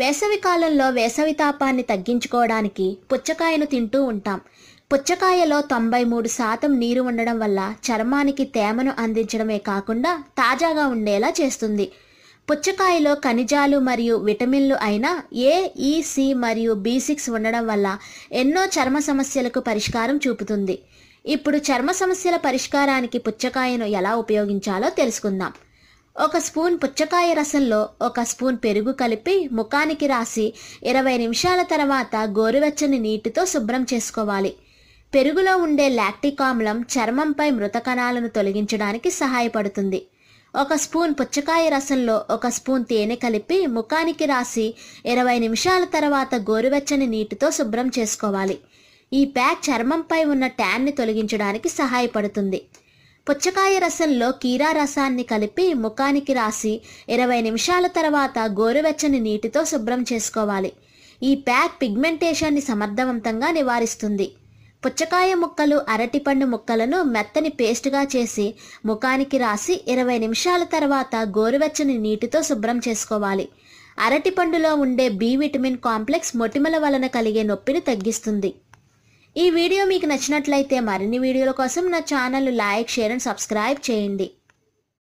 వేసవి కాలంలో వేసవి తాపాన్ని తగ్గించుకోవడానికి పుచ్చకాయను తింటూ ఉంటాం పుచ్చకాయలో తొంభై మూడు శాతం నీరు ఉండడం వల్ల చర్మానికి తేమను అందించడమే కాకుండా తాజాగా ఉండేలా చేస్తుంది పుచ్చకాయలో ఖనిజాలు మరియు విటమిన్లు అయిన ఏ ఈసి మరియు బి సిక్స్ ఉండడం వల్ల ఎన్నో చర్మ సమస్యలకు పరిష్కారం చూపుతుంది ఇప్పుడు చర్మ సమస్యల పరిష్కారానికి పుచ్చకాయను ఎలా ఉపయోగించాలో తెలుసుకుందాం ఒక స్పూన్ పుచ్చకాయ రసంలో ఒక స్పూన్ పెరుగు కలిపి ముఖానికి రాసి ఇరవై నిమిషాల తర్వాత గోరువెచ్చని నీటితో శుభ్రం చేసుకోవాలి పెరుగులో ఉండే లాక్టిక్ ఆమ్లం చర్మంపై మృత కణాలను తొలగించడానికి సహాయపడుతుంది ఒక స్పూన్ పుచ్చకాయ రసంలో ఒక స్పూన్ తేనె కలిపి ముఖానికి రాసి ఇరవై నిమిషాల తర్వాత గోరువెచ్చని నీటితో శుభ్రం చేసుకోవాలి ఈ ప్యాక్ చర్మంపై ఉన్న ట్యాన్ని తొలగించడానికి సహాయపడుతుంది పుచ్చకాయ రసంలో కీరా రసాన్ని కలిపి ముఖానికి రాసి ఇరవై నిమిషాల తర్వాత గోరువెచ్చని నీటితో శుభ్రం చేసుకోవాలి ఈ ప్యాక్ పిగ్మెంటేషన్ని సమర్థవంతంగా నివారిస్తుంది పుచ్చకాయ ముక్కలు అరటిపండు ముక్కలను మెత్తని పేస్టుగా చేసి ముఖానికి రాసి ఇరవై నిమిషాల తర్వాత గోరువెచ్చని నీటితో శుభ్రం చేసుకోవాలి అరటిపండులో ఉండే బి విటమిన్ కాంప్లెక్స్ మొటిమల వలన కలిగే నొప్పిని తగ్గిస్తుంది ఈ వీడియో మీకు నచ్చినట్లయితే మరిన్ని వీడియోల కోసం నా channel like share and subscribe చేయండి